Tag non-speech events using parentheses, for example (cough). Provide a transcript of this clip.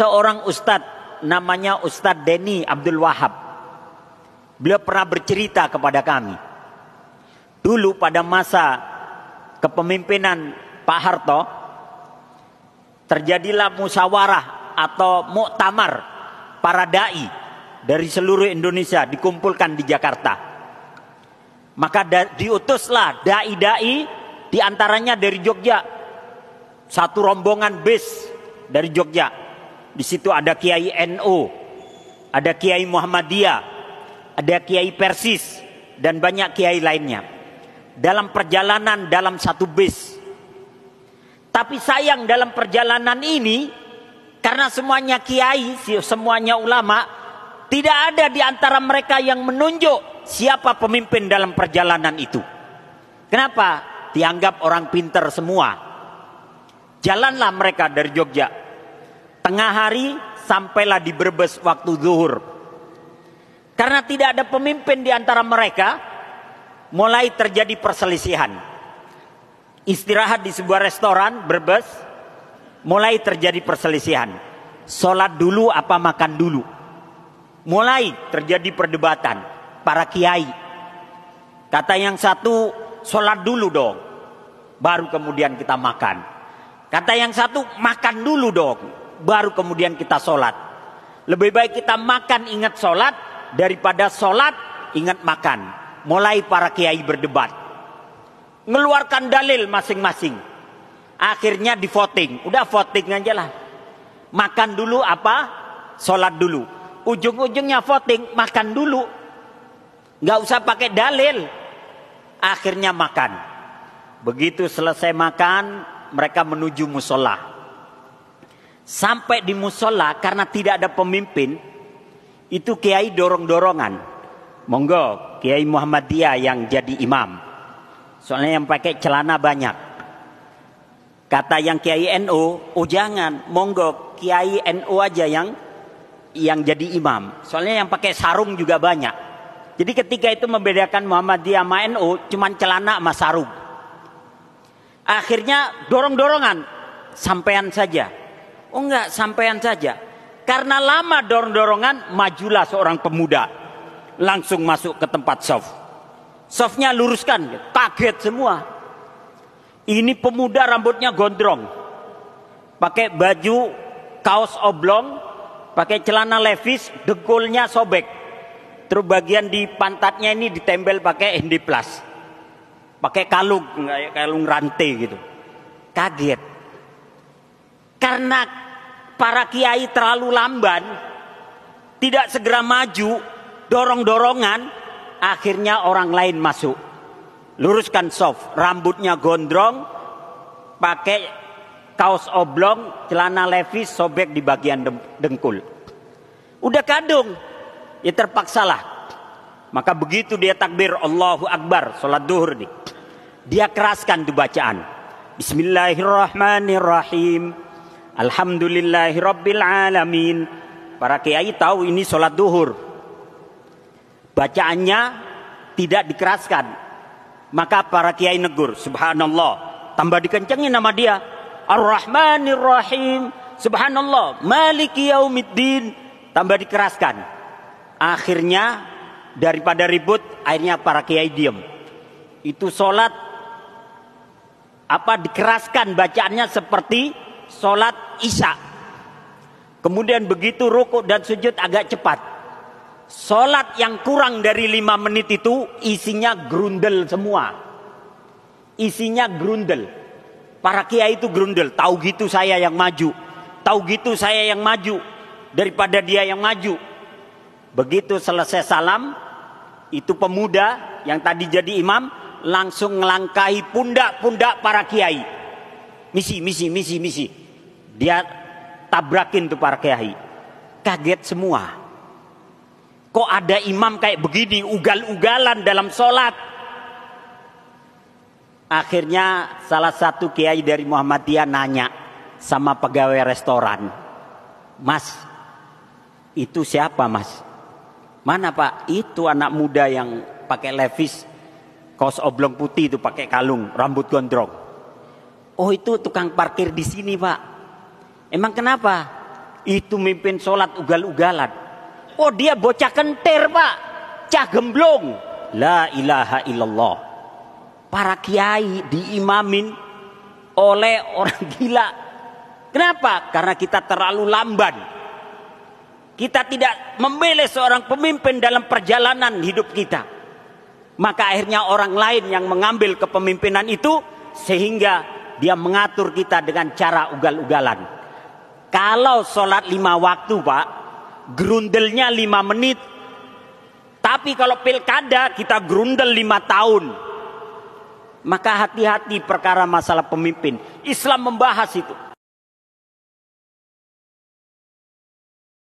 seorang ustadz namanya Ustadz Denny Abdul Wahab. Beliau pernah bercerita kepada kami. Dulu pada masa kepemimpinan Pak Harto terjadilah musyawarah atau muktamar para dai dari seluruh Indonesia dikumpulkan di Jakarta. Maka da, diutuslah dai-dai diantaranya dari Jogja. Satu rombongan bis dari Jogja di situ ada Kiai NU, ada Kiai Muhammadiyah, ada Kiai Persis, dan banyak Kiai lainnya. Dalam perjalanan dalam satu bis. Tapi sayang dalam perjalanan ini, karena semuanya Kiai, semuanya ulama, tidak ada di antara mereka yang menunjuk siapa pemimpin dalam perjalanan itu. Kenapa? Dianggap orang pinter semua. Jalanlah mereka dari Jogja Tengah hari sampailah di Brebes waktu zuhur. Karena tidak ada pemimpin di antara mereka, mulai terjadi perselisihan. Istirahat di sebuah restoran Brebes, mulai terjadi perselisihan. Sholat dulu apa makan dulu? Mulai terjadi perdebatan para kiai. Kata yang satu, sholat dulu dong. Baru kemudian kita makan. Kata yang satu, makan dulu dong baru kemudian kita sholat. Lebih baik kita makan ingat sholat daripada sholat ingat makan. Mulai para kiai berdebat. Ngeluarkan dalil masing-masing. Akhirnya di voting. Udah voting aja lah. Makan dulu apa? Sholat dulu. Ujung-ujungnya voting makan dulu. Gak usah pakai dalil. Akhirnya makan. Begitu selesai makan, mereka menuju musola sampai di musola karena tidak ada pemimpin itu kiai dorong-dorongan monggo kiai Muhammadiyah yang jadi imam soalnya yang pakai celana banyak kata yang kiai NU NO, oh jangan monggo kiai NU aja yang yang jadi imam soalnya yang pakai sarung juga banyak jadi ketika itu membedakan Muhammadiyah sama NU cuman celana sama sarung akhirnya dorong-dorongan sampean saja Oh enggak, sampean saja. Karena lama dorong-dorongan, majulah seorang pemuda. Langsung masuk ke tempat soft. Softnya luruskan, kaget semua. Ini pemuda rambutnya gondrong. Pakai baju kaos oblong, pakai celana levis, dengkulnya sobek. Terus bagian di pantatnya ini ditempel pakai handy plus. Pakai kalung, kalung rantai gitu. Kaget. Karena para kiai terlalu lamban, tidak segera maju, dorong-dorongan, akhirnya orang lain masuk. Luruskan soft, rambutnya gondrong, pakai kaos oblong, celana levis sobek di bagian dengkul. Udah kadung, ya terpaksalah. Maka begitu dia takbir Allahu Akbar, sholat duhur nih. Dia keraskan tuh bacaan. Bismillahirrahmanirrahim. Alhamdulillahirrabbilalamin Para kiai tahu ini sholat duhur. Bacaannya tidak dikeraskan. Maka para kiai negur. Subhanallah. Tambah dikencengin nama dia. ar rahmanirrahim Subhanallah. Maliki yaumiddin. Tambah dikeraskan. Akhirnya daripada ribut. Akhirnya para kiai diem. Itu sholat apa dikeraskan bacaannya seperti sholat isya. Kemudian begitu rukuk dan sujud agak cepat. Sholat yang kurang dari lima menit itu isinya grundel semua. Isinya grundel. Para kiai itu grundel. Tahu gitu saya yang maju. Tahu gitu saya yang maju. Daripada dia yang maju. Begitu selesai salam. Itu pemuda yang tadi jadi imam. Langsung melangkahi pundak-pundak para kiai. Misi, misi, misi, misi. Dia tabrakin tuh para kiai. Kaget semua. Kok ada imam kayak begini ugal-ugalan dalam sholat? Akhirnya salah satu kiai dari Muhammadiyah nanya sama pegawai restoran. Mas, itu siapa mas? Mana pak? Itu anak muda yang pakai levis, kos oblong putih itu pakai kalung, rambut gondrong. Oh itu tukang parkir di sini pak. Emang kenapa? Itu mimpin sholat ugal-ugalan. Oh dia bocah kentir pak. Cah gemblong. La ilaha illallah. Para kiai diimamin oleh orang (laughs) gila. Kenapa? Karena kita terlalu lamban. Kita tidak memilih seorang pemimpin dalam perjalanan hidup kita. Maka akhirnya orang lain yang mengambil kepemimpinan itu sehingga dia mengatur kita dengan cara ugal-ugalan. Kalau sholat lima waktu pak, gerundelnya lima menit. Tapi kalau pilkada kita gerundel lima tahun. Maka hati-hati perkara masalah pemimpin. Islam membahas itu.